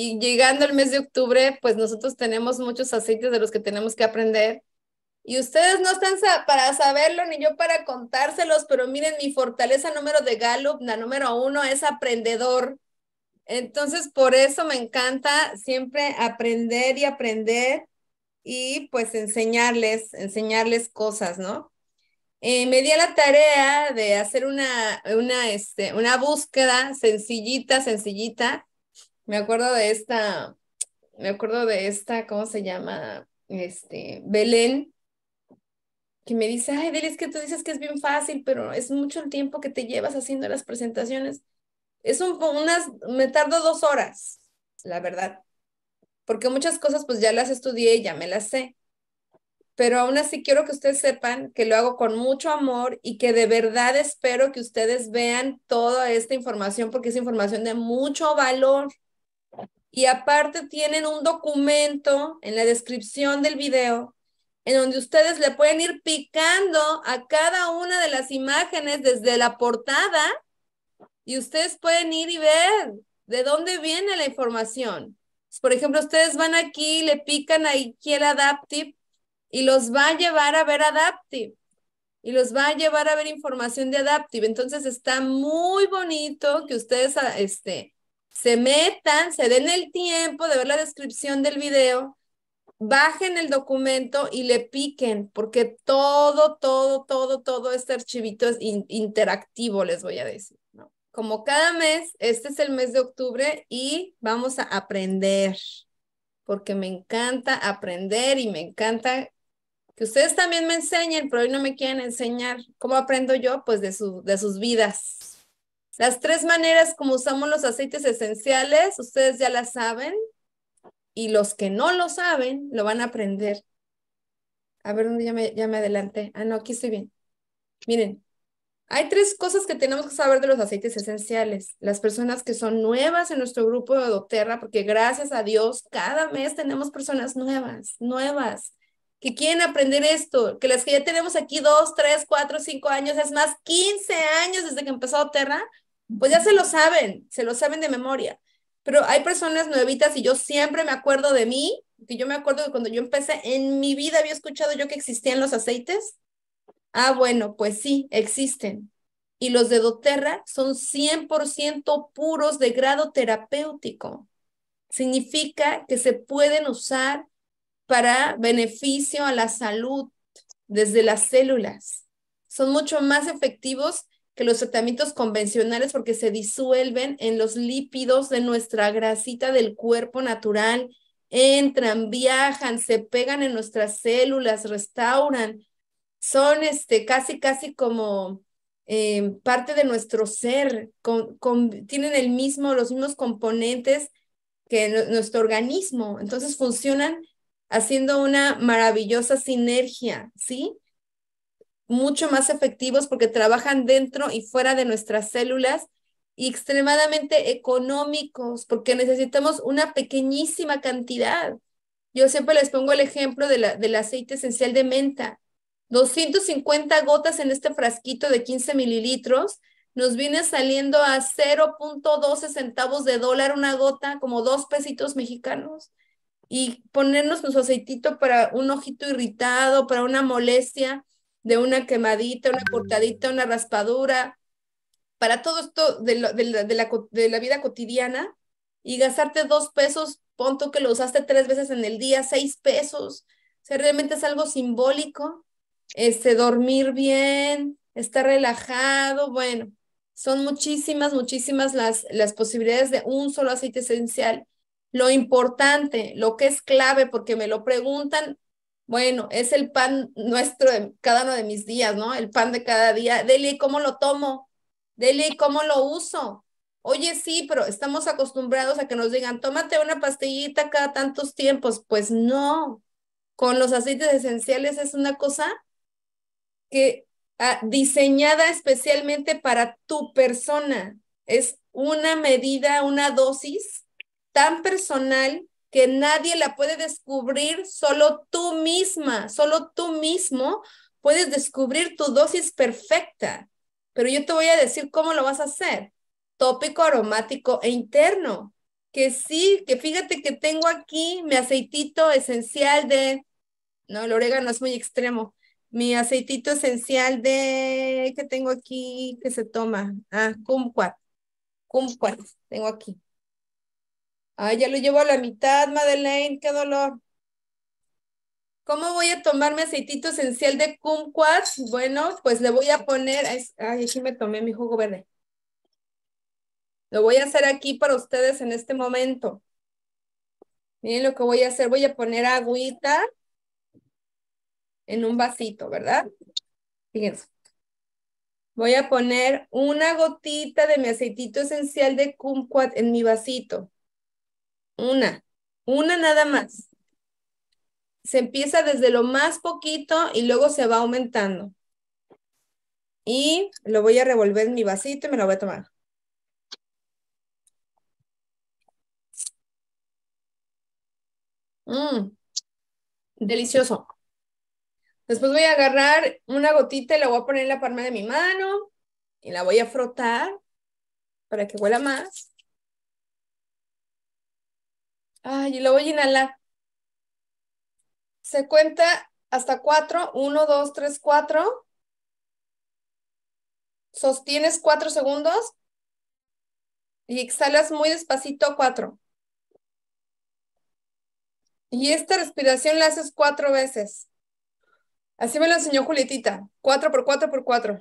Y llegando el mes de octubre, pues nosotros tenemos muchos aceites de los que tenemos que aprender. Y ustedes no están para saberlo ni yo para contárselos, pero miren, mi fortaleza número de Gallup, la número uno, es aprendedor. Entonces, por eso me encanta siempre aprender y aprender y pues enseñarles, enseñarles cosas, ¿no? Eh, me di a la tarea de hacer una, una, este, una búsqueda sencillita, sencillita, me acuerdo de esta, me acuerdo de esta, ¿cómo se llama? Este, Belén, que me dice, ay, Deli, es que tú dices que es bien fácil, pero es mucho el tiempo que te llevas haciendo las presentaciones. Es un, unas, me tardo dos horas, la verdad, porque muchas cosas pues ya las estudié y ya me las sé. Pero aún así quiero que ustedes sepan que lo hago con mucho amor y que de verdad espero que ustedes vean toda esta información porque es información de mucho valor. Y aparte tienen un documento en la descripción del video en donde ustedes le pueden ir picando a cada una de las imágenes desde la portada y ustedes pueden ir y ver de dónde viene la información. Por ejemplo, ustedes van aquí, le pican ahí el Adaptive y los va a llevar a ver Adaptive y los va a llevar a ver información de Adaptive. Entonces está muy bonito que ustedes este, se metan, se den el tiempo de ver la descripción del video, bajen el documento y le piquen, porque todo, todo, todo, todo este archivito es interactivo, les voy a decir. ¿no? Como cada mes, este es el mes de octubre y vamos a aprender, porque me encanta aprender y me encanta que ustedes también me enseñen, pero hoy no me quieren enseñar. ¿Cómo aprendo yo? Pues de, su, de sus vidas. Las tres maneras como usamos los aceites esenciales, ustedes ya las saben. Y los que no lo saben, lo van a aprender. A ver, ¿dónde ya me, ya me adelanté? Ah, no, aquí estoy bien. Miren, hay tres cosas que tenemos que saber de los aceites esenciales. Las personas que son nuevas en nuestro grupo de doTERRA, porque gracias a Dios cada mes tenemos personas nuevas, nuevas, que quieren aprender esto, que las que ya tenemos aquí dos, tres, cuatro, cinco años, es más, 15 años desde que empezó doTERRA, pues ya se lo saben, se lo saben de memoria. Pero hay personas nuevitas y yo siempre me acuerdo de mí, que yo me acuerdo de cuando yo empecé, en mi vida había escuchado yo que existían los aceites. Ah, bueno, pues sí, existen. Y los de doTERRA son 100% puros de grado terapéutico. Significa que se pueden usar para beneficio a la salud desde las células. Son mucho más efectivos que los tratamientos convencionales porque se disuelven en los lípidos de nuestra grasita del cuerpo natural, entran, viajan, se pegan en nuestras células, restauran, son este, casi, casi como em, parte de nuestro ser, tienen el mismo, los mismos componentes que nuestro organismo, entonces funcionan haciendo una maravillosa sinergia, ¿sí? mucho más efectivos porque trabajan dentro y fuera de nuestras células y extremadamente económicos porque necesitamos una pequeñísima cantidad. Yo siempre les pongo el ejemplo de la, del aceite esencial de menta. 250 gotas en este frasquito de 15 mililitros nos viene saliendo a 0.12 centavos de dólar una gota, como dos pesitos mexicanos. Y ponernos nuestro aceitito para un ojito irritado, para una molestia, de una quemadita, una cortadita, una raspadura, para todo esto de, la, vida cotidiana y gastarte dos pesos, punto que lo usaste tres veces en el día, seis pesos, realmente es algo simbólico, este, dormir bien, estar relajado, bueno, son muchísimas, muchísimas las, las posibilidades de un solo aceite esencial. Lo importante, lo que es clave, porque me lo preguntan bueno, es el pan nuestro de cada uno de mis días, ¿no? El pan de cada día. Dele, ¿cómo lo tomo? Dele, ¿cómo lo uso? Oye, sí, pero estamos acostumbrados a que nos digan, tómate una pastillita cada tantos tiempos. Pues no, con los aceites esenciales es una cosa que ah, diseñada especialmente para tu persona. Es una medida, una dosis tan personal que nadie la puede descubrir, solo tú misma, solo tú mismo puedes descubrir tu dosis perfecta. Pero yo te voy a decir cómo lo vas a hacer. Tópico, aromático e interno. Que sí, que fíjate que tengo aquí mi aceitito esencial de, no, el orégano es muy extremo. Mi aceitito esencial de, que tengo aquí, que se toma, ah, kumquat, kumquat, tengo aquí Ah, ya lo llevo a la mitad, Madeleine, qué dolor. ¿Cómo voy a tomar mi aceitito esencial de kumquat? Bueno, pues le voy a poner, ay, sí, me tomé mi jugo verde. Lo voy a hacer aquí para ustedes en este momento. Miren lo que voy a hacer, voy a poner agüita en un vasito, ¿verdad? Fíjense. Voy a poner una gotita de mi aceitito esencial de kumquat en mi vasito. Una, una nada más. Se empieza desde lo más poquito y luego se va aumentando. Y lo voy a revolver en mi vasito y me lo voy a tomar. Mm, delicioso. Después voy a agarrar una gotita y la voy a poner en la palma de mi mano y la voy a frotar para que huela más. Ay, y lo voy a inhalar. Se cuenta hasta cuatro. Uno, dos, tres, cuatro. Sostienes cuatro segundos. Y exhalas muy despacito cuatro. Y esta respiración la haces cuatro veces. Así me lo enseñó Julietita. Cuatro por cuatro por cuatro.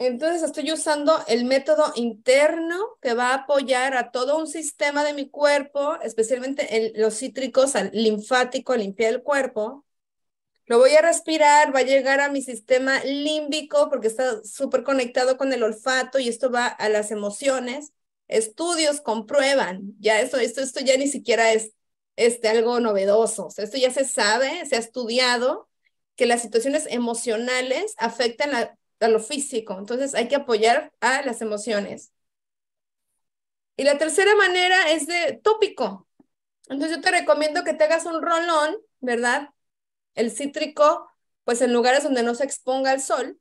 Entonces estoy usando el método interno que va a apoyar a todo un sistema de mi cuerpo, especialmente los cítricos, al linfático, limpiar el cuerpo. Lo voy a respirar, va a llegar a mi sistema límbico porque está súper conectado con el olfato y esto va a las emociones. Estudios comprueban, ya esto, esto ya ni siquiera es este, algo novedoso, esto ya se sabe, se ha estudiado que las situaciones emocionales afectan la a lo físico. Entonces hay que apoyar a las emociones. Y la tercera manera es de tópico. Entonces yo te recomiendo que te hagas un rolón, ¿verdad? El cítrico, pues en lugares donde no se exponga al sol,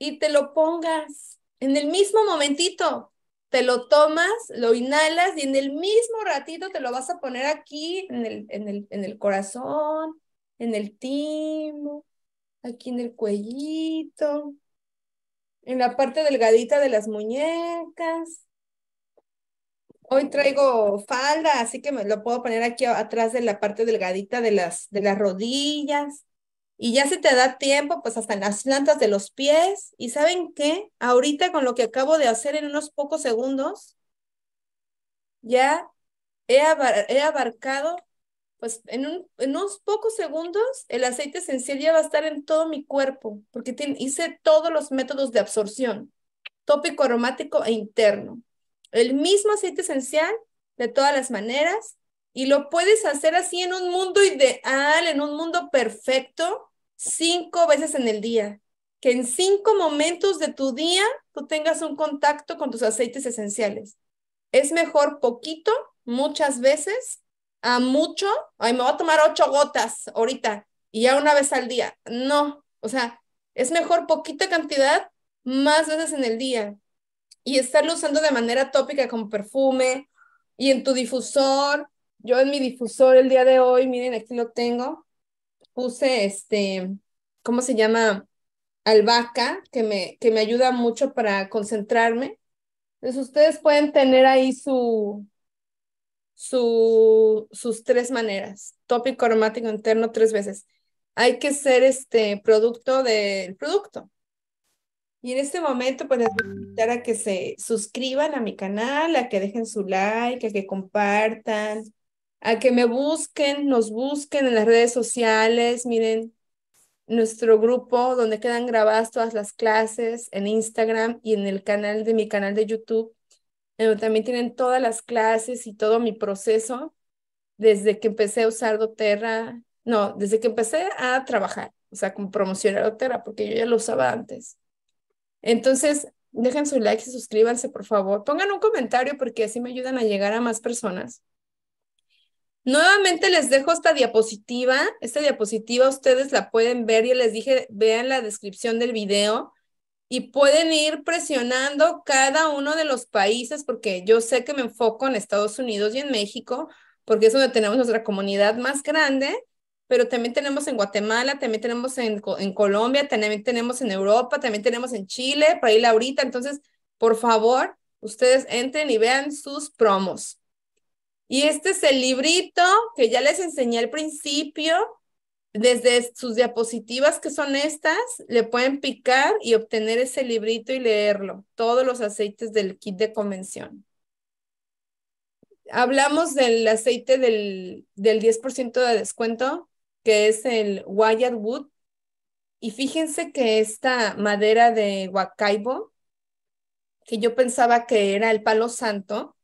y te lo pongas en el mismo momentito. Te lo tomas, lo inhalas y en el mismo ratito te lo vas a poner aquí, en el, en el, en el corazón, en el timo, aquí en el cuellito, en la parte delgadita de las muñecas. Hoy traigo falda, así que me lo puedo poner aquí atrás de la parte delgadita de las, de las rodillas. Y ya se te da tiempo, pues hasta en las plantas de los pies. ¿Y saben qué? Ahorita con lo que acabo de hacer en unos pocos segundos, ya he abarcado pues en, unos pocos segundos el aceite esencial ya va a estar en todo mi cuerpo, porque tiene, hice todos los métodos de absorción, tópico, aromático e interno. El mismo aceite esencial de todas las maneras y lo puedes hacer así en un mundo ideal, en un mundo perfecto, cinco veces en el día. Que en cinco momentos de tu día tú tengas un contacto con tus aceites esenciales. Es mejor poquito, muchas veces, a mucho, ay, me voy a tomar ocho gotas ahorita y ya una vez al día. No, o sea, es mejor poquita cantidad más veces en el día y estarlo usando de manera tópica como perfume y en tu difusor. Yo en mi difusor el día de hoy, miren, aquí lo tengo. Puse este, ¿cómo se llama? Albahaca, que me, que me ayuda mucho para concentrarme. Entonces ustedes pueden tener ahí su, su, sus tres maneras. Tópico aromático interno tres veces. Hay que ser este producto del producto. Y en este momento, pues les voy a invitar a que se suscriban a mi canal, a que dejen su like, a que compartan, a que me busquen, nos busquen en las redes sociales. Miren nuestro grupo donde quedan grabadas todas las clases en Instagram y en el canal de mi canal de YouTube también tienen todas las clases y todo mi proceso desde que empecé a usar doTERRA, no, desde que empecé a trabajar, o sea, como promocionar doTERRA, porque yo ya lo usaba antes. Entonces, dejen su like y suscríbanse, por favor. Pongan un comentario porque así me ayudan a llegar a más personas. Nuevamente les dejo esta diapositiva. Esta diapositiva ustedes la pueden ver, y les dije, vean la descripción del video y pueden ir presionando cada uno de los países, porque yo sé que me enfoco en Estados Unidos y en México, porque es donde tenemos nuestra comunidad más grande, pero también tenemos en Guatemala, también tenemos en, en Colombia, también tenemos en Europa, también tenemos en Chile, para ir ahorita. Entonces, por favor, ustedes entren y vean sus promos. Y este es el librito que ya les enseñé al principio, desde sus diapositivas que son estas, le pueden picar y obtener ese librito y leerlo, todos los aceites del kit de convención. Hablamos del aceite del, 10% de descuento, que es el Wyatt Wood. Y fíjense que esta madera de Huacaibo, que yo pensaba que era el palo santo,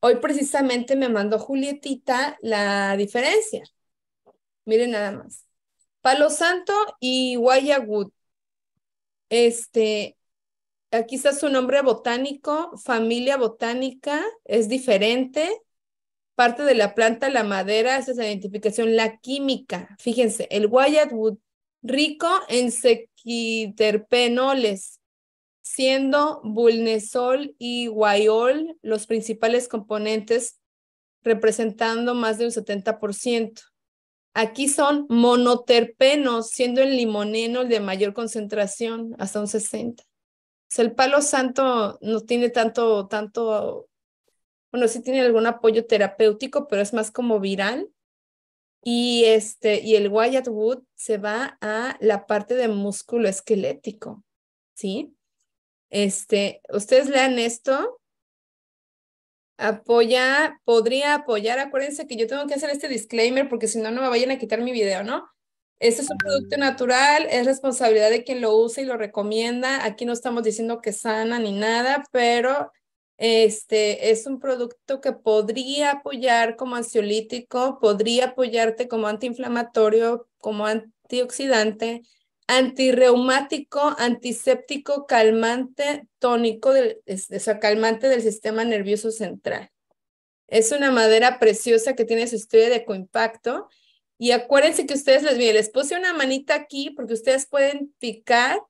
hoy precisamente me mandó Julietita la diferencia Miren nada más. Palo Santo y Guayagut. Este, aquí está su nombre botánico, familia botánica, es diferente. Parte de la planta, la madera, esa es la identificación, la química. Fíjense, el Guayagut, rico en sequiterpenoles, siendo bulnesol y guayol los principales componentes, representando más de un 70%. Aquí son monoterpenos, siendo el limoneno el de mayor concentración, hasta un 60. O sea, el palo santo no tiene tanto, tanto, bueno, sí tiene algún apoyo terapéutico, pero es más como viral. Y, este, y el Wyatt Wood se va a la parte de músculo esquelético, ¿sí? Este, ustedes lean esto apoya, podría apoyar, acuérdense que yo tengo que hacer este disclaimer porque si no, no me vayan a quitar mi video, ¿no? Este es un producto natural, es responsabilidad de quien lo usa y lo recomienda. Aquí no estamos diciendo que sana ni nada, pero este es un producto que podría apoyar como ansiolítico, podría apoyarte como antiinflamatorio, como antioxidante, antirreumático, antiséptico, calmante, tónico, del, calmante del sistema nervioso central. Es una madera preciosa que tiene su estudio de coimpacto. Y acuérdense que ustedes les, puse una manita aquí porque ustedes pueden picar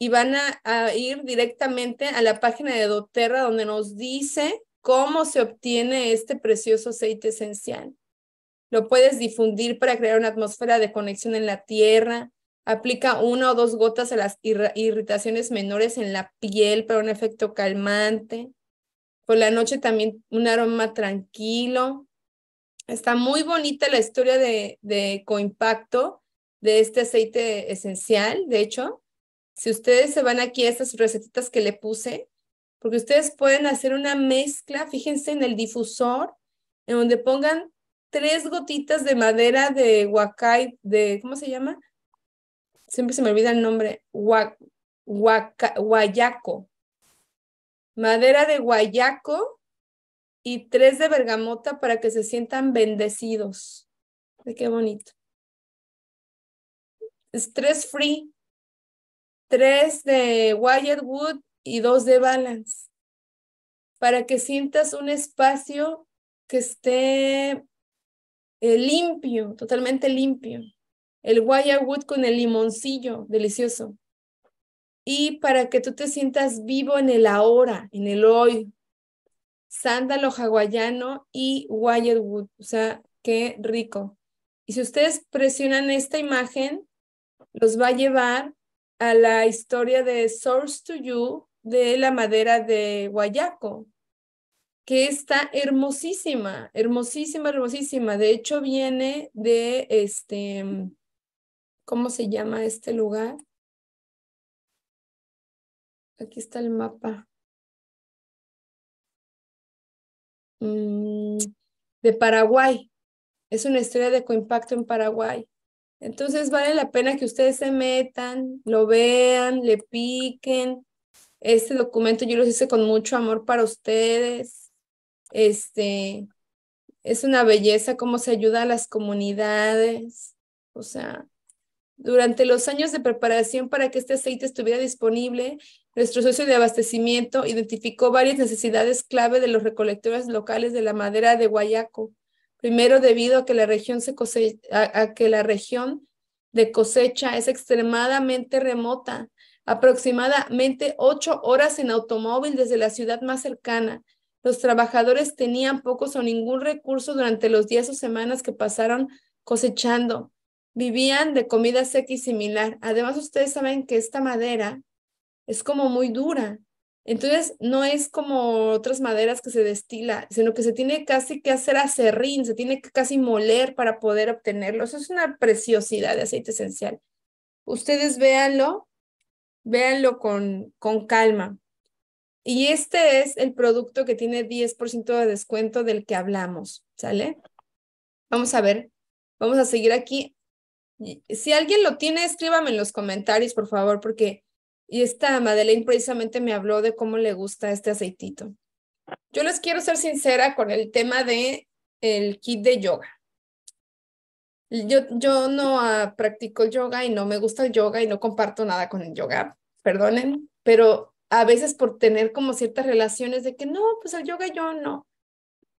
y van a ir directamente a la página de doTERRA donde nos dice cómo se obtiene este precioso aceite esencial. Lo puedes difundir para crear una atmósfera de conexión en la tierra, Aplica una o dos gotas a las irritaciones menores en la piel para un efecto calmante. Por la noche también un aroma tranquilo. Está muy bonita la historia de, de Coimpacto, de este aceite esencial, de hecho. Si ustedes se van aquí a estas recetitas que le puse, porque ustedes pueden hacer una mezcla, fíjense en el difusor, en donde pongan tres gotitas de madera de huacay, de, ¿cómo se llama? siempre se me olvida el nombre, Guayaco. Madera de Guayaco y tres de bergamota para que se sientan bendecidos. Qué bonito. Stress free. Tres de Wyatt Wood y dos de Balance. Para que sientas un espacio que esté eh, limpio, totalmente limpio el Wood con el limoncillo, delicioso. Y para que tú te sientas vivo en el ahora, en el hoy, sándalo hawaiano y Wood, o sea, qué rico. Y si ustedes presionan esta imagen, los va a llevar a la historia de Source to You de la madera de Guayaco, que está hermosísima, hermosísima, hermosísima. De hecho, viene de este ¿Cómo se llama este lugar? Aquí está el mapa. Mm, de Paraguay. Es una historia de coimpacto en Paraguay. Entonces vale la pena que ustedes se metan, lo vean, le piquen. Este documento yo lo hice con mucho amor para ustedes. Este es una belleza cómo se ayuda a las comunidades. O sea, durante los años de preparación para que este aceite estuviera disponible, nuestro socio de abastecimiento identificó varias necesidades clave de los recolectores locales de la madera de Guayaco. Primero, debido a que la región, que la región de cosecha es extremadamente remota, aproximadamente ocho horas en automóvil desde la ciudad más cercana. Los trabajadores tenían pocos o ningún recurso durante los días o semanas que pasaron cosechando vivían de comida seca y similar. Además, ustedes saben que esta madera es como muy dura. Entonces, no es como otras maderas que se destila, sino que se tiene casi que hacer acerrín, se tiene que casi moler para poder obtenerlo. Eso es una preciosidad de aceite esencial. Ustedes véanlo, véanlo con, con calma. Y este es el producto que tiene 10% de descuento del que hablamos, ¿sale? Vamos a ver, vamos a seguir aquí. Si alguien lo tiene, escríbame en los comentarios, por favor, porque y esta Madeleine precisamente me habló de cómo le gusta este aceitito. Yo les quiero ser sincera con el tema de el kit de yoga. Yo, yo no ah, practico yoga y no me gusta el yoga y no comparto nada con el yoga, perdonen, pero a veces por tener como ciertas relaciones de que no, pues el yoga yo no.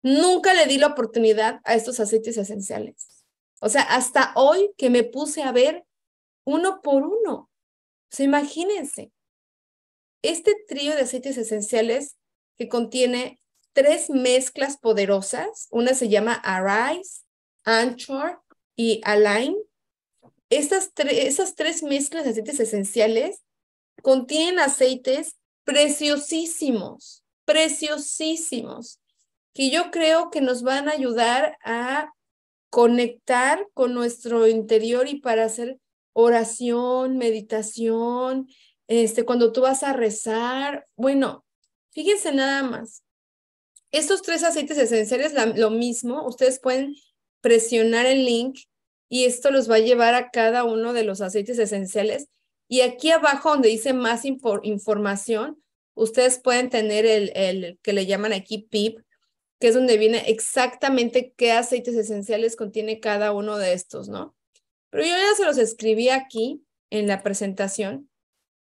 Nunca le di la oportunidad a estos aceites esenciales. O sea, hasta hoy que me puse a ver uno por uno. O sea, imagínense, este trío de aceites esenciales que contiene tres mezclas poderosas, una se llama Arise, Anchor y Align. Estas esas tres mezclas de aceites esenciales contienen aceites preciosísimos, preciosísimos, que yo creo que nos van a ayudar a conectar con nuestro interior y para hacer oración, meditación, este, cuando tú vas a rezar. Bueno, fíjense nada más. Estos tres aceites esenciales, lo mismo, ustedes pueden presionar el link y esto los va a llevar a cada uno de los aceites esenciales. Y aquí abajo donde dice más información, ustedes pueden tener el, el que le llaman aquí PIP, que es donde viene exactamente qué aceites esenciales contiene cada uno de estos, ¿no? Pero yo ya se los escribí aquí en la presentación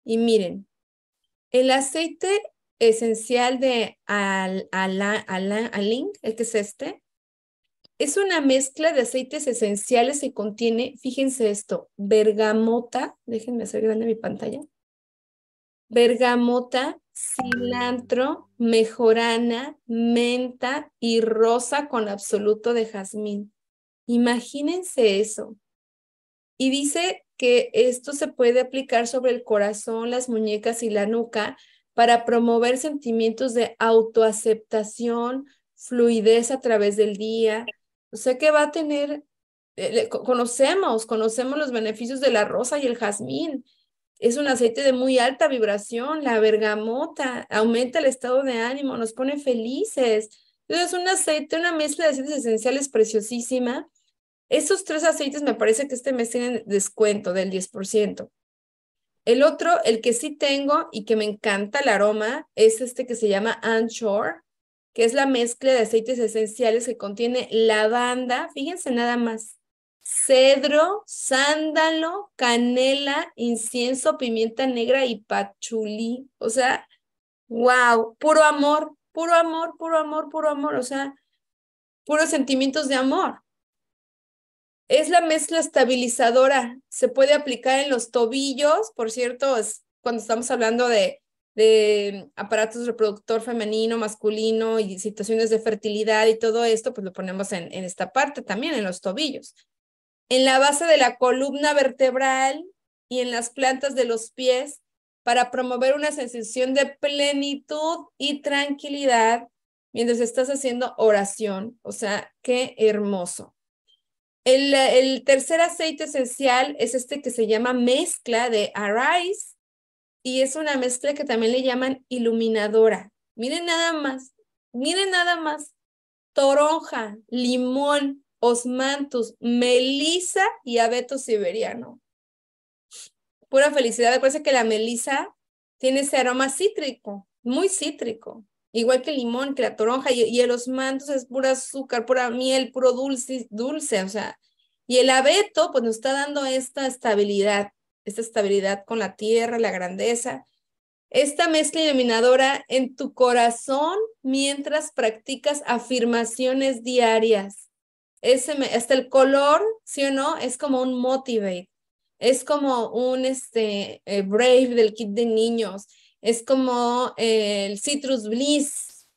y miren, el aceite esencial de al, al, al, el que es este, es una mezcla de aceites esenciales que contiene, fíjense esto, bergamota, déjenme hacer grande mi pantalla, bergamota, cilantro, mejorana, menta y rosa con absoluto de jazmín. Imagínense eso. Y dice que esto se puede aplicar sobre el corazón, las muñecas y la nuca para promover sentimientos de autoaceptación, fluidez a través del día. O sea que va a tener, eh, conocemos, conocemos los beneficios de la rosa y el jazmín es un aceite de muy alta vibración, la bergamota aumenta el estado de ánimo, nos pone felices. Entonces, es un aceite, una mezcla de aceites esenciales preciosísima. Esos tres aceites me parece que este mes tienen descuento del 10%. El otro, el que sí tengo y que me encanta el aroma, es este que se llama Anchor, que es la mezcla de aceites esenciales que contiene lavanda, fíjense nada más, cedro, sándalo, canela, incienso, pimienta negra y pachulí. O sea, wow, puro amor, puro amor, puro amor, puro amor. O sea, puros sentimientos de amor. Es la mezcla estabilizadora. Se puede aplicar en los tobillos, por cierto, cuando estamos hablando de, de aparatos reproductor femenino, masculino y situaciones de fertilidad y todo esto, pues lo ponemos en, en esta parte también, en los tobillos en la base de la columna vertebral y en las plantas de los pies para promover una sensación de plenitud y tranquilidad mientras estás haciendo oración. O sea, qué hermoso. El, tercer aceite esencial es este que se llama mezcla de Arise y es una mezcla que también le llaman iluminadora. Miren nada más, miren nada más. Toronja, limón, osmantus, melisa y abeto siberiano. Pura felicidad. Acuérdense que la melisa tiene ese aroma cítrico, muy cítrico. Igual que el limón, que la toronja y, el osmantus pues, es pura azúcar, pura miel, puro dulce, dulce, o sea. Y el abeto, pues nos está dando esta estabilidad, esta estabilidad con la tierra, la grandeza. Esta mezcla iluminadora en tu corazón mientras practicas afirmaciones diarias ese, hasta el color, ¿sí o no? Es como un motivate, es como un este, eh, brave del kit de niños, es como eh, el citrus bliss,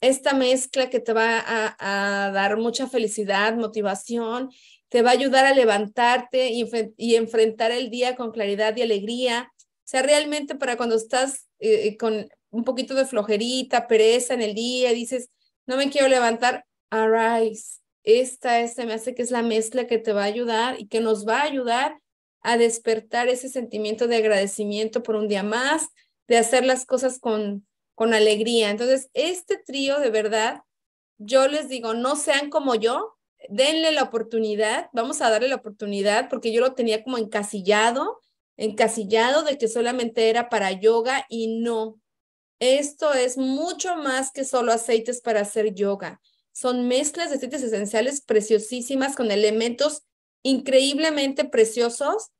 esta mezcla que te va a, dar mucha felicidad, motivación, te va a ayudar a levantarte y, enfrentar el día con claridad y alegría. O sea, realmente para cuando estás eh, con un poquito de flojerita, pereza en el día, dices, no me quiero levantar, arise, esta, esta me hace que es la mezcla que te va a ayudar y que nos va a ayudar a despertar ese sentimiento de agradecimiento por un día más, de hacer las cosas con, con alegría. Entonces, este trío de verdad, yo les digo, no sean como yo, denle la oportunidad, vamos a darle la oportunidad porque yo lo tenía como encasillado, encasillado de que solamente era para yoga y no. Esto es mucho más que solo aceites para hacer yoga son mezclas de aceites esenciales preciosísimas con elementos increíblemente preciosos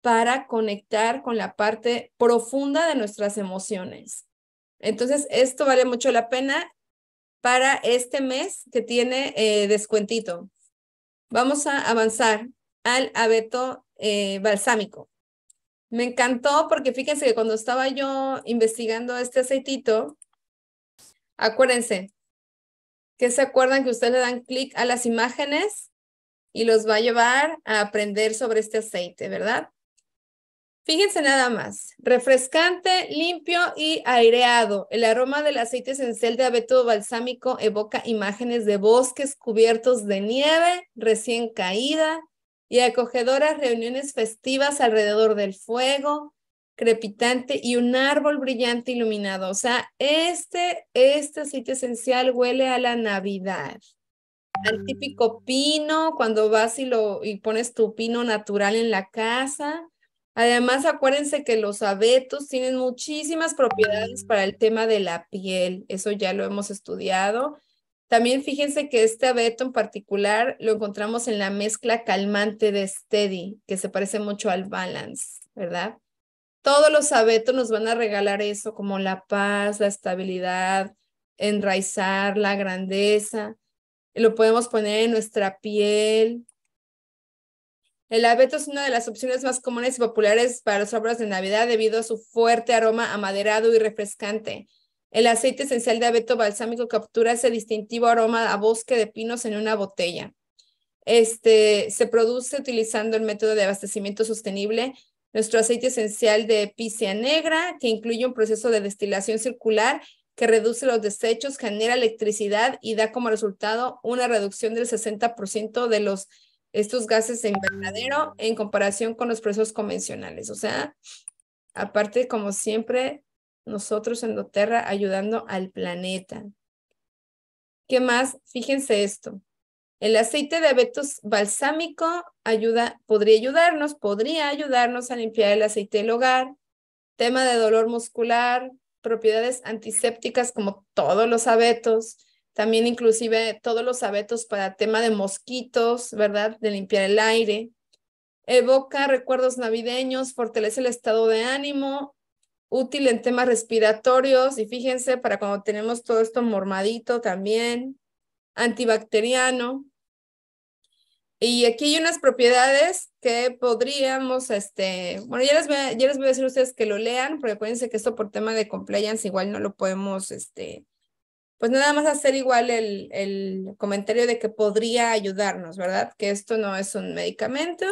para conectar con la parte profunda de nuestras emociones. Entonces, esto vale mucho la pena para este mes que tiene eh, descuentito. Vamos a avanzar al abeto eh, balsámico. Me encantó porque fíjense que cuando estaba yo investigando este aceitito, acuérdense, que se acuerdan que ustedes le dan clic a las imágenes y los va a llevar a aprender sobre este aceite, ¿verdad? Fíjense nada más, refrescante, limpio y aireado. El aroma del aceite esencial de abeto balsámico evoca imágenes de bosques cubiertos de nieve recién caída y acogedoras reuniones festivas alrededor del fuego, crepitante y un árbol brillante iluminado. O sea, este, este aceite esencial huele a la Navidad, al típico pino, cuando vas y, lo, y pones tu pino natural en la casa. Además, acuérdense que los abetos tienen muchísimas propiedades para el tema de la piel, eso ya lo hemos estudiado. También fíjense que este abeto en particular lo encontramos en la mezcla calmante de Steady, que se parece mucho al Balance, ¿verdad? todos los abetos nos van a regalar eso, como la paz, la estabilidad, enraizar, la grandeza. Lo podemos poner en nuestra piel. El abeto es una de las opciones más comunes y populares para los obras de Navidad debido a su fuerte aroma amaderado y refrescante. El aceite esencial de abeto balsámico captura ese distintivo aroma a bosque de pinos en una botella. Este se produce utilizando el método de abastecimiento sostenible nuestro aceite esencial de picia negra, que incluye un proceso de destilación circular que reduce los desechos, genera electricidad y da como resultado una reducción del 60% de los, estos gases de invernadero en comparación con los procesos convencionales. O sea, aparte, como siempre, nosotros en Doterra ayudando al planeta. ¿Qué más? Fíjense esto. El aceite de abetos balsámico ayuda, podría ayudarnos, podría ayudarnos a limpiar el aceite del hogar. Tema de dolor muscular, propiedades antisépticas como todos los abetos, también inclusive todos los abetos para tema de mosquitos, ¿verdad? De limpiar el aire. Evoca recuerdos navideños, fortalece el estado de ánimo, útil en temas respiratorios y fíjense para cuando tenemos todo esto mormadito también, antibacteriano, y aquí hay unas propiedades que podríamos, este, bueno, ya les, voy a, les voy a decir a ustedes que lo lean, porque acuérdense que esto por tema de compliance igual no lo podemos, este, pues nada más hacer igual el, el comentario de que podría ayudarnos, ¿verdad? Que esto no es un medicamento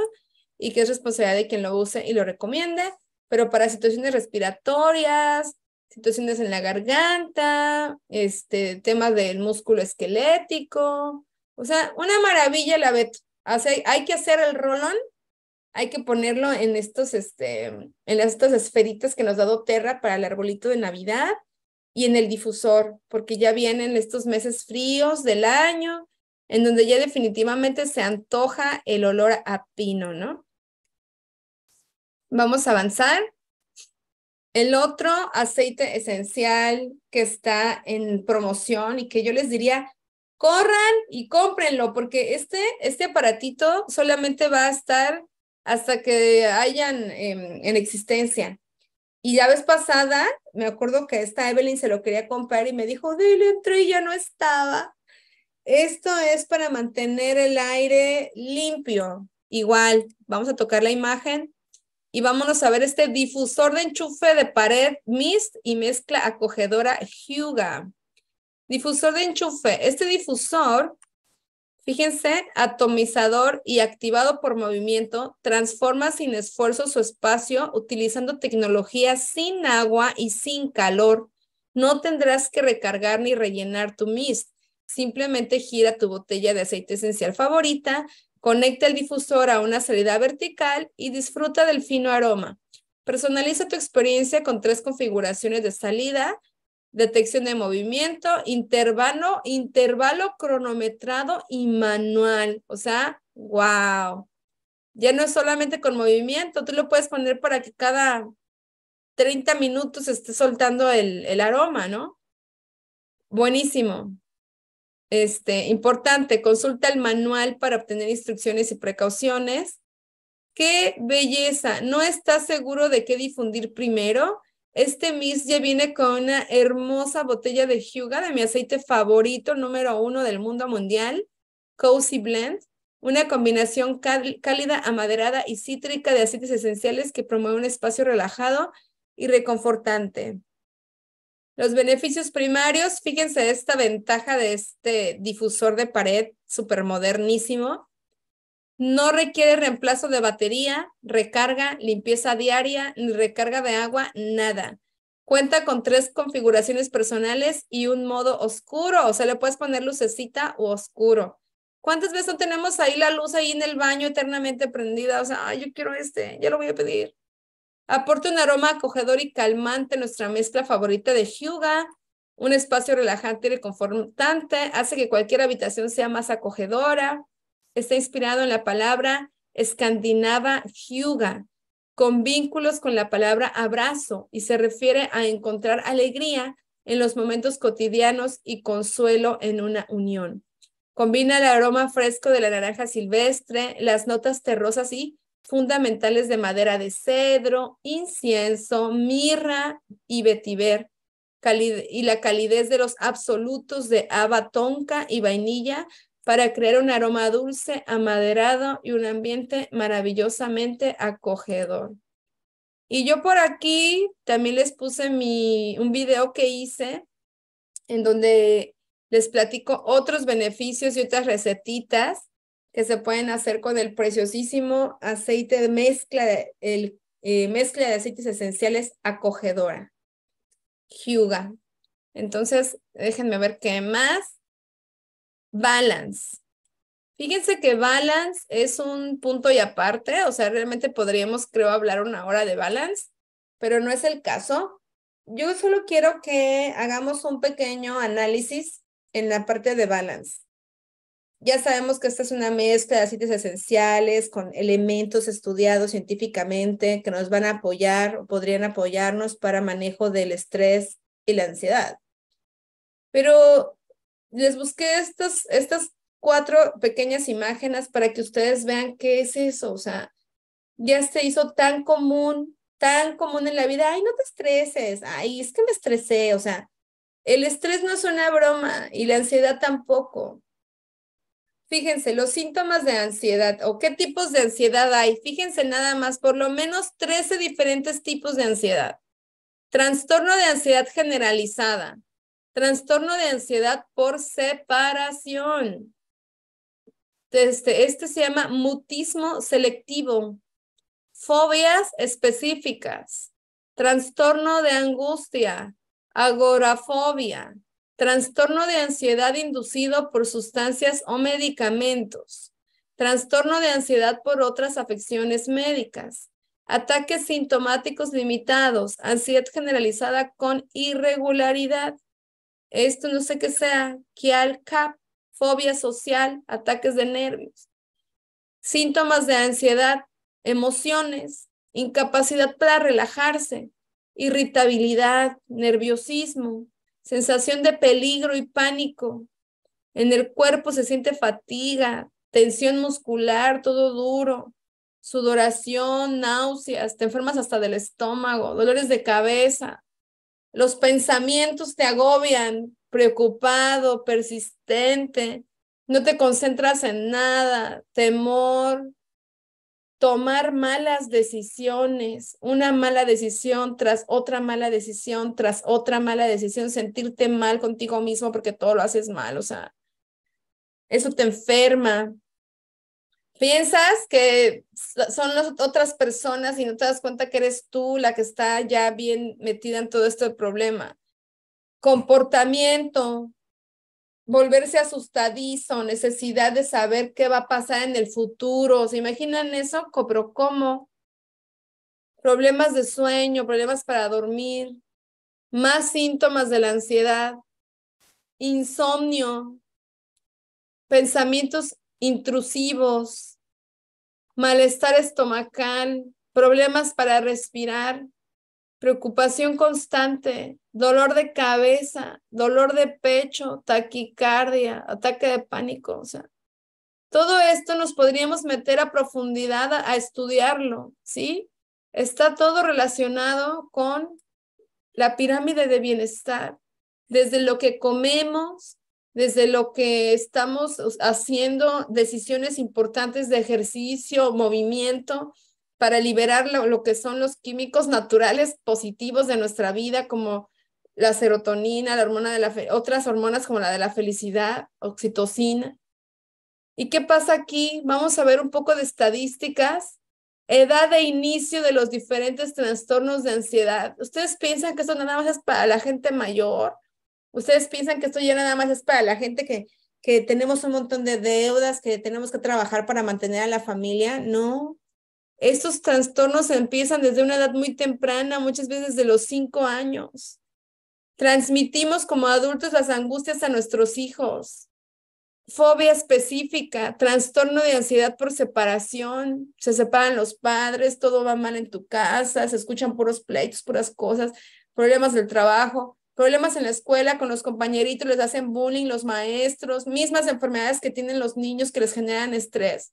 y que es responsabilidad de quien lo use y lo recomiende, pero para situaciones respiratorias, situaciones en la garganta, este, temas del músculo esquelético, o sea, una maravilla la beta hay que hacer el rolón, hay que ponerlo en estos, este, en estas esferitas que nos ha dado Terra para el arbolito de Navidad y en el difusor, porque ya vienen estos meses fríos del año, en donde ya definitivamente se antoja el olor a pino, ¿no? Vamos a avanzar. El otro aceite esencial que está en promoción y que yo les diría, corran y cómprenlo, porque este, este aparatito solamente va a estar hasta que hayan em, en existencia. Y la vez pasada, me acuerdo que esta Evelyn se lo quería comprar y me dijo, dile, entré y ya no estaba. Esto es para mantener el aire limpio. Igual, vamos a tocar la imagen y vámonos a ver este difusor de enchufe de pared Mist y mezcla acogedora Hyuga. Difusor de enchufe. Este difusor, fíjense, atomizador y activado por movimiento, transforma sin esfuerzo su espacio utilizando tecnología sin agua y sin calor. No tendrás que recargar ni rellenar tu mist. Simplemente gira tu botella de aceite esencial favorita, conecta el difusor a una salida vertical y disfruta del fino aroma. Personaliza tu experiencia con tres configuraciones de salida, detección de movimiento, intervalo, intervalo cronometrado y manual. O sea, wow. Ya no es solamente con movimiento, tú lo puedes poner para que cada 30 minutos esté soltando el, aroma, ¿no? Buenísimo. Este, importante, consulta el manual para obtener instrucciones y precauciones. ¡Qué belleza! ¿No estás seguro de qué difundir primero? Este miss ya viene con una hermosa botella de Hyuga, de mi aceite favorito, número uno del mundo mundial, Cozy Blend, una combinación cálida, amaderada y cítrica de aceites esenciales que promueve un espacio relajado y reconfortante. Los beneficios primarios, fíjense esta ventaja de este difusor de pared súper modernísimo. No requiere reemplazo de batería, recarga, limpieza diaria, ni recarga de agua, nada. Cuenta con tres configuraciones personales y un modo oscuro, o sea, le puedes poner lucecita o oscuro. ¿Cuántas veces no tenemos ahí la luz ahí en el baño eternamente prendida? O sea, yo quiero este, ya lo voy a pedir. Aporta un aroma acogedor y calmante, nuestra mezcla favorita de Hyuga. Un espacio relajante y reconfortante hace que cualquier habitación sea más acogedora está inspirado en la palabra escandinava hyuga, con vínculos con la palabra abrazo y se refiere a encontrar alegría en los momentos cotidianos y consuelo en una unión. Combina el aroma fresco de la naranja silvestre, las notas terrosas y fundamentales de madera de cedro, incienso, mirra y vetiver, y la calidez de los absolutos de haba tonka y vainilla para crear un aroma dulce, amaderado y un ambiente maravillosamente acogedor. Y yo por aquí también les puse un video que hice en donde les platico otros beneficios y otras recetitas que se pueden hacer con el preciosísimo aceite de mezcla, el, eh, mezcla de aceites esenciales acogedora, Hyuga. Entonces, déjenme ver qué más. Balance. Fíjense que balance es un punto y aparte, o sea, realmente podríamos, creo, hablar una hora de balance, pero no es el caso. Yo solo quiero que hagamos un pequeño análisis en la parte de balance. Ya sabemos que esta es una mezcla de aceites esenciales con elementos estudiados científicamente que nos van a apoyar o podrían apoyarnos para manejo del estrés y la ansiedad. Pero les busqué estas, estas cuatro pequeñas imágenes para que ustedes vean qué es eso, o sea, ya se hizo tan común, tan común en la vida, ay, no te estreses, ay, es que me estresé, o sea, el estrés no es una broma y la ansiedad tampoco. Fíjense, los síntomas de ansiedad o qué tipos de ansiedad hay. Fíjense nada más, por lo menos 13 diferentes tipos de ansiedad. Trastorno de ansiedad generalizada, Trastorno de ansiedad por separación. Este, este se llama mutismo selectivo. Fobias específicas. Trastorno de angustia. Agorafobia. Trastorno de ansiedad inducido por sustancias o medicamentos. Trastorno de ansiedad por otras afecciones médicas ataques sintomáticos limitados, ansiedad generalizada con irregularidad, esto no sé qué sea, Kialcap, fobia social, ataques de nervios, síntomas de ansiedad, emociones, incapacidad para relajarse, irritabilidad, nerviosismo, sensación de peligro y pánico. En el cuerpo se siente fatiga, tensión muscular, todo duro, sudoración, náuseas, te enfermas hasta del estómago, dolores de cabeza, los pensamientos te agobian, preocupado, persistente, no te concentras en nada, temor, tomar malas decisiones, una mala decisión tras otra mala decisión, tras otra mala decisión, sentirte mal contigo mismo porque todo lo haces mal, o sea, eso te enferma, piensas que son las otras personas y no te das cuenta que eres tú la que está ya bien metida en todo este problema. Comportamiento, volverse asustadizo, necesidad de saber qué va a pasar en el futuro. ¿Se imaginan eso? Pero ¿cómo? Problemas de sueño, problemas para dormir, más síntomas de la ansiedad, insomnio, pensamientos intrusivos, malestar estomacal, problemas para respirar, preocupación constante, dolor de cabeza, dolor de pecho, taquicardia, ataque de pánico. O sea, todo esto nos podríamos meter a profundidad a, estudiarlo, ¿sí? Está todo relacionado con la pirámide de bienestar, desde lo que comemos, desde lo que estamos haciendo, decisiones importantes de ejercicio, movimiento, para liberar lo, que son los químicos naturales positivos de nuestra vida, como la serotonina, la hormona de la otras hormonas como la de la felicidad, oxitocina. ¿Y qué pasa aquí? Vamos a ver un poco de estadísticas. Edad de inicio de los diferentes trastornos de ansiedad. ¿Ustedes piensan que eso nada más es para la gente mayor? Ustedes piensan que esto ya nada más es para la gente que, que tenemos un montón de deudas, que tenemos que trabajar para mantener a la familia. No, estos trastornos empiezan desde una edad muy temprana, muchas veces de los cinco años. Transmitimos como adultos las angustias a nuestros hijos. Fobia específica, trastorno de ansiedad por separación, se separan los padres, todo va mal en tu casa, se escuchan puros pleitos, puras cosas, problemas del trabajo problemas en la escuela con los compañeritos, les hacen bullying los maestros, mismas enfermedades que tienen los niños que les generan estrés.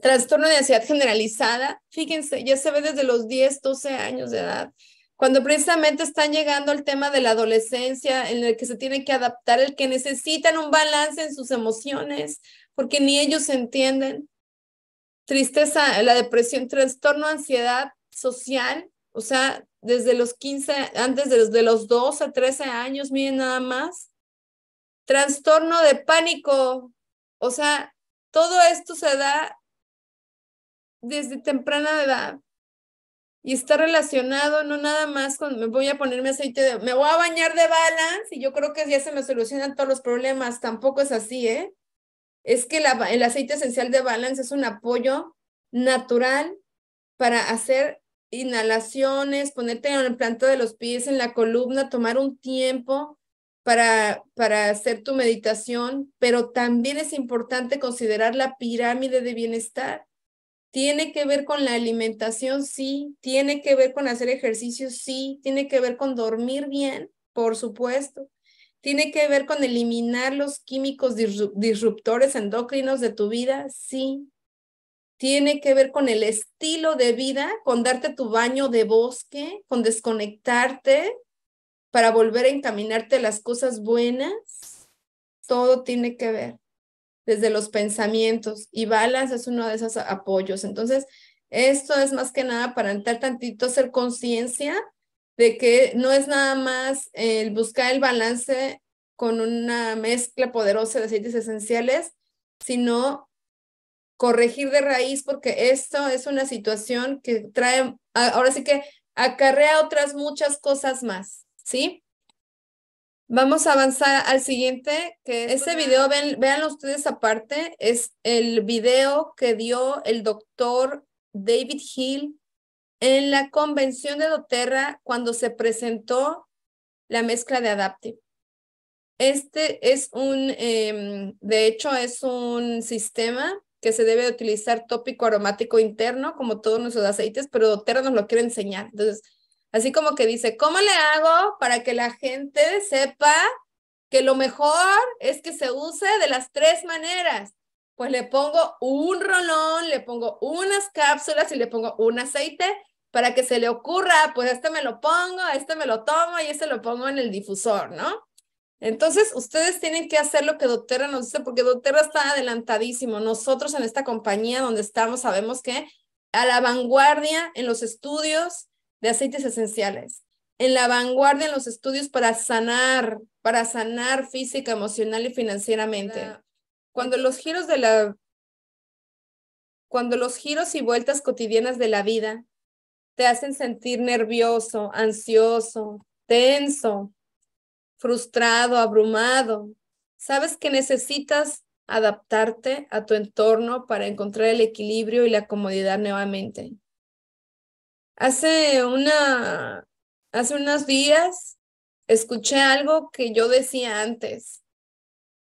Trastorno de ansiedad generalizada, fíjense, ya se ve desde los 10, 12 años de edad, cuando precisamente están llegando al tema de la adolescencia, en el que se tiene que adaptar, el que necesitan un balance en sus emociones, porque ni ellos se entienden. Tristeza, la depresión, trastorno ansiedad social, o sea, desde los 15, antes de los, de 12 a 13 años, miren nada más. Trastorno de pánico. O sea, todo esto se da desde temprana edad y está relacionado no nada más con me voy a ponerme aceite de me voy a bañar de balance y yo creo que ya se me solucionan todos los problemas, tampoco es así, ¿eh? Es que el aceite esencial de balance es un apoyo natural para hacer inhalaciones, ponerte en el planta de los pies, en la columna, tomar un tiempo para, para hacer tu meditación, pero también es importante considerar la pirámide de bienestar. ¿Tiene que ver con la alimentación? Sí. ¿Tiene que ver con hacer ejercicio? Sí. ¿Tiene que ver con dormir bien? Por supuesto. ¿Tiene que ver con eliminar los químicos disruptores endocrinos de tu vida? Sí tiene que ver con el estilo de vida, con darte tu baño de bosque, con desconectarte para volver a encaminarte a las cosas buenas. Todo tiene que ver desde los pensamientos y balas es uno de esos apoyos. Entonces, esto es más que nada para entrar tantito, ser conciencia de que no es nada más el buscar el balance con una mezcla poderosa de aceites esenciales, sino corregir de raíz porque esto es una situación que trae, ahora sí que acarrea otras muchas cosas más, ¿sí? Vamos a avanzar al siguiente, que este video, vean, ustedes aparte, es el video que dio el doctor David Hill en la convención de doTERRA cuando se presentó la mezcla de Adaptive. Este es un, em, de hecho, es un sistema que se debe utilizar tópico aromático interno, como todos nuestros aceites, pero doTERRA nos lo quiere enseñar. Entonces, así como que dice, ¿cómo le hago para que la gente sepa que lo mejor es que se use de las tres maneras? Pues le pongo un rolón, le pongo unas cápsulas y le pongo un aceite para que se le ocurra, pues este me lo pongo, este me lo tomo y este lo pongo en el difusor, ¿no? Entonces, ustedes tienen que hacer lo que doTERRA nos dice, porque doTERRA está adelantadísimo. Nosotros en esta compañía donde estamos sabemos que a la vanguardia en los estudios de aceites esenciales, en la vanguardia en los estudios para sanar, para sanar física, emocional y financieramente. Cuando los giros de la cuando los giros y vueltas cotidianas de la vida te hacen sentir nervioso, ansioso, tenso, frustrado, abrumado. Sabes que necesitas adaptarte a tu entorno para encontrar el equilibrio y la comodidad nuevamente. Hace, una, hace unos días escuché algo que yo decía antes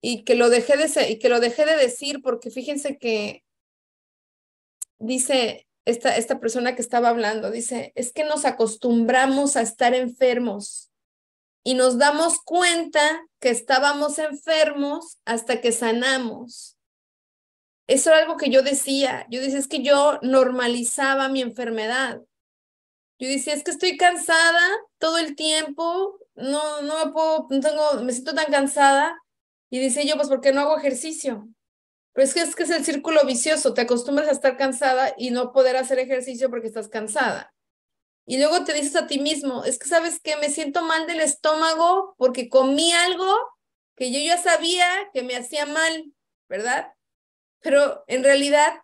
y que lo dejé de, y que lo dejé de decir porque fíjense que dice esta, esta persona que estaba hablando, dice, es que nos acostumbramos a estar enfermos y nos damos cuenta que estábamos enfermos hasta que sanamos. Eso era algo que yo decía. Yo decía, es que yo normalizaba mi enfermedad. Yo decía, es que estoy cansada todo el tiempo, no, no me puedo, tengo, me siento tan cansada. Y decía yo, pues, ¿por qué no hago ejercicio? Pero es que, es que es el círculo vicioso, te acostumbras a estar cansada y no poder hacer ejercicio porque estás cansada y luego te dices a ti mismo, es que sabes que me siento mal del estómago porque comí algo que yo ya sabía que me hacía mal, ¿verdad? Pero en realidad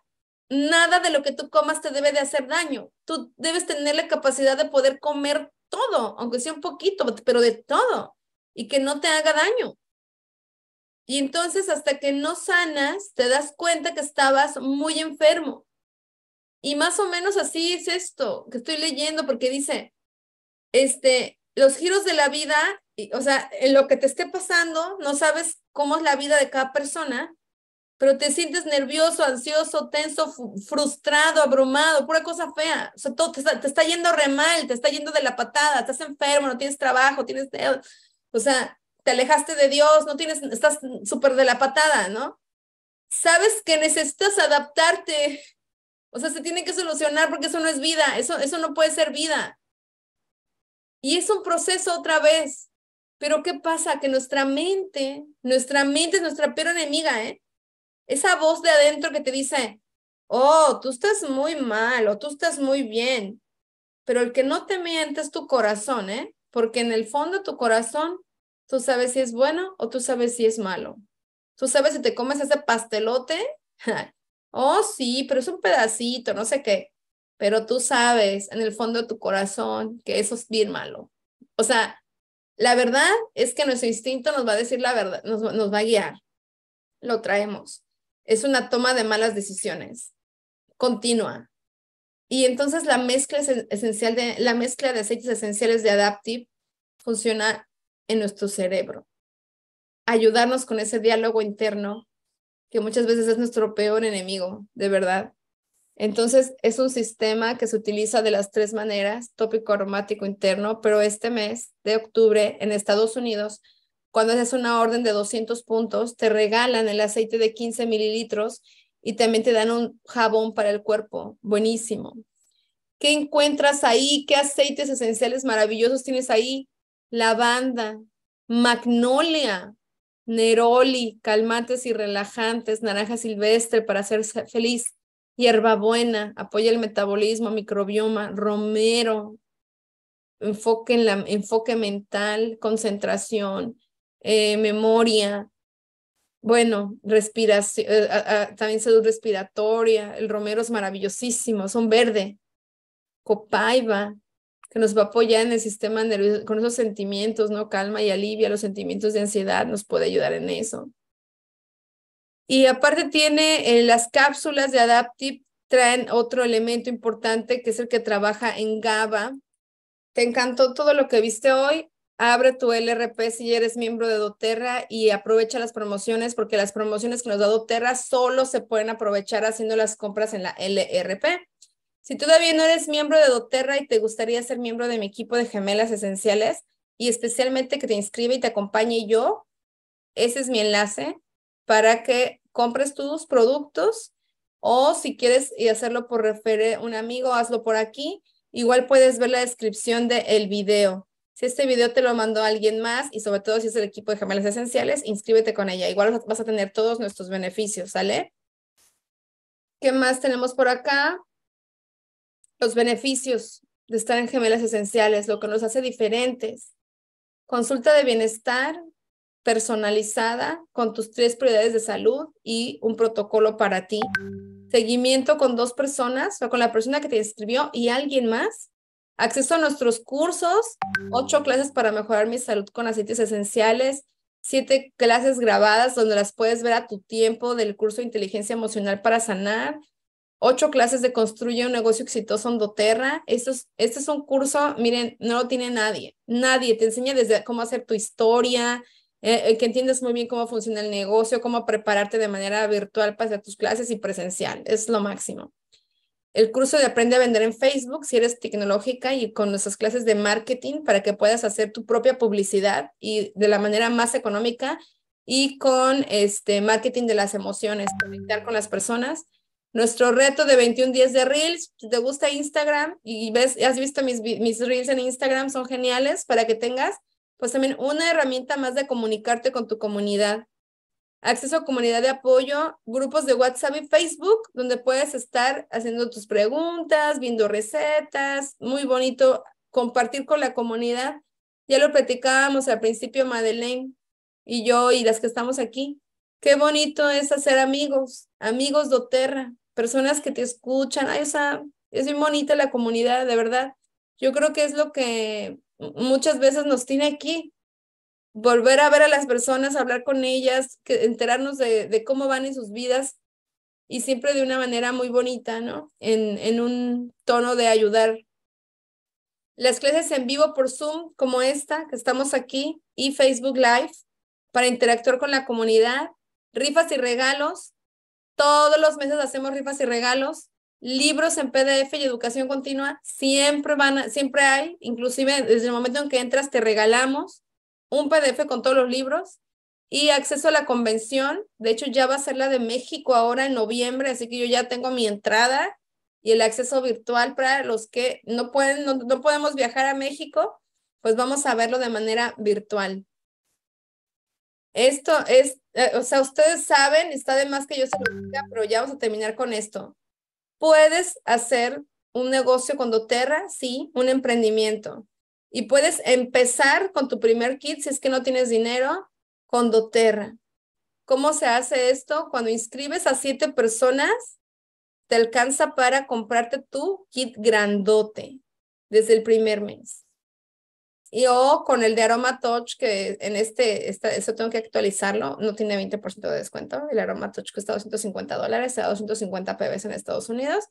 nada de lo que tú comas te debe de hacer daño. Tú debes tener la capacidad de poder comer todo, aunque sea un poquito, pero de todo, y que no te haga daño. Y entonces hasta que no sanas, te das cuenta que estabas muy enfermo. Y más o menos así es esto que estoy leyendo, porque dice, este, los giros de la vida, o sea, en lo que te esté pasando, no sabes cómo es la vida de cada persona, pero te sientes nervioso, ansioso, tenso, frustrado, abrumado, pura cosa fea. O sea, todo te está, te está yendo re mal, te está yendo de la patada, estás enfermo, no tienes trabajo, tienes... O sea, te alejaste de Dios, no tienes, estás súper de la patada, ¿no? Sabes que necesitas adaptarte o sea, se tiene que solucionar porque eso no es vida, eso, eso no puede ser vida. Y es un proceso otra vez. Pero ¿qué pasa? Que nuestra mente, nuestra mente es nuestra peor enemiga, ¿eh? Esa voz de adentro que te dice, oh, tú estás muy mal o tú estás muy bien. Pero el que no te miente es tu corazón, ¿eh? Porque en el fondo tu corazón, tú sabes si es bueno o tú sabes si es malo. Tú sabes si te comes ese pastelote oh sí, pero es un pedacito, no sé qué, pero tú sabes en el fondo de tu corazón que eso es bien malo. O sea, la verdad es que nuestro instinto nos va a decir la verdad, nos, va a guiar, lo traemos. Es una toma de malas decisiones continua. Y entonces la mezcla esencial de la mezcla de aceites esenciales de Adaptive funciona en nuestro cerebro. Ayudarnos con ese diálogo interno que muchas veces es nuestro peor enemigo, de verdad. Entonces, es un sistema que se utiliza de las tres maneras, tópico aromático interno, pero este mes de octubre en Estados Unidos, cuando haces una orden de 200 puntos, te regalan el aceite de 15 mililitros y también te dan un jabón para el cuerpo, buenísimo. ¿Qué encuentras ahí? ¿Qué aceites esenciales maravillosos tienes ahí? Lavanda, magnolia, neroli, calmantes y relajantes, naranja silvestre para ser feliz, hierbabuena, apoya el metabolismo, microbioma, romero, enfoque, en la, enfoque mental, concentración, eh, memoria, bueno, respiración, eh, también salud respiratoria, el romero es maravillosísimo, son verde, copaiba, que nos va a apoyar en el sistema nervioso, con esos sentimientos, ¿no? Calma y alivia los sentimientos de ansiedad, nos puede ayudar en eso. Y aparte tiene eh, las cápsulas de Adaptive, traen otro elemento importante que es el que trabaja en GABA. ¿Te encantó todo lo que viste hoy? Abre tu LRP si eres miembro de doTERRA y aprovecha las promociones porque las promociones que nos da doTERRA solo se pueden aprovechar haciendo las compras en la LRP. Si todavía no eres miembro de doTERRA y te gustaría ser miembro de mi equipo de gemelas esenciales y especialmente que te inscriba y te acompañe yo, ese es mi enlace para que compres tus productos o si quieres hacerlo por referir un amigo, hazlo por aquí. Igual puedes ver la descripción del video. Si este video te lo mandó alguien más y sobre todo si es el equipo de gemelas esenciales, inscríbete con ella. Igual vas a tener todos nuestros beneficios, ¿sale? ¿Qué más tenemos por acá? los beneficios de estar en gemelas esenciales, lo que nos hace diferentes. Consulta de bienestar personalizada con tus tres prioridades de salud y un protocolo para ti. Seguimiento con dos personas o con la persona que te escribió y alguien más. Acceso a nuestros cursos, ocho clases para mejorar mi salud con aceites esenciales, siete clases grabadas donde las puedes ver a tu tiempo del curso de inteligencia emocional para sanar, ocho clases de Construye un negocio exitoso en doTERRA. es, este es un curso, miren, no lo tiene nadie. Nadie te enseña desde cómo hacer tu historia, eh, eh, que entiendas muy bien cómo funciona el negocio, cómo prepararte de manera virtual para hacer tus clases y presencial. Es lo máximo. El curso de Aprende a Vender en Facebook, si eres tecnológica y con nuestras clases de marketing para que puedas hacer tu propia publicidad y de la manera más económica y con este marketing de las emociones, conectar con las personas nuestro reto de 21 días de Reels. Si te gusta Instagram y ves, has visto mis, Reels en Instagram, son geniales para que tengas, pues también una herramienta más de comunicarte con tu comunidad. Acceso a comunidad de apoyo, grupos de WhatsApp y Facebook, donde puedes estar haciendo tus preguntas, viendo recetas, muy bonito compartir con la comunidad. Ya lo platicábamos al principio, Madeleine y yo y las que estamos aquí. Qué bonito es hacer amigos, amigos doTERRA personas que te escuchan, Ay, es muy bonita la comunidad, de verdad. Yo creo que es lo que muchas veces nos tiene aquí, volver a ver a las personas, hablar con ellas, que, enterarnos de, cómo van en sus vidas y siempre de una manera muy bonita, ¿no? en un tono de ayudar. Las clases en vivo por Zoom, como esta, que estamos aquí, y Facebook Live, para interactuar con la comunidad, rifas y regalos, todos los meses hacemos rifas y regalos, libros en PDF y educación continua, siempre van, siempre hay, inclusive desde el momento en que entras te regalamos un PDF con todos los libros y acceso a la convención. De hecho, ya va a ser la de México ahora en noviembre, así que yo ya tengo mi entrada y el acceso virtual para los que no pueden, no podemos viajar a México, pues vamos a verlo de manera virtual. Esto es, eh, o sea, ustedes saben, está de más que yo se lo diga, pero ya vamos a terminar con esto. Puedes hacer un negocio con doTERRA, sí, un emprendimiento. Y puedes empezar con tu primer kit si es que no tienes dinero con doTERRA. ¿Cómo se hace esto? Cuando inscribes a siete personas, te alcanza para comprarte tu kit grandote desde el primer mes y o con el de Aroma Touch, que en este, esto eso tengo que actualizarlo, no tiene 20% de descuento. El Aroma Touch cuesta 250 dólares, a 250 PBs en Estados Unidos.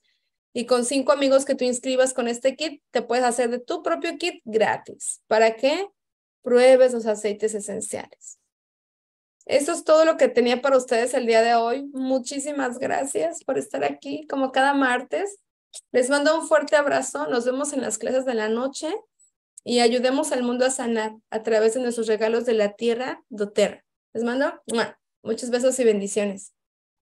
Y con cinco amigos que tú inscribas con este kit, te puedes hacer de tu propio kit gratis. ¿Para que Pruebes los aceites esenciales. Eso es todo lo que tenía para ustedes el día de hoy. Muchísimas gracias por estar aquí, como cada martes. Les mando un fuerte abrazo. Nos vemos en las clases de la noche y ayudemos al mundo a sanar a través de nuestros regalos de la tierra doTERRA. Les mando muchos besos y bendiciones.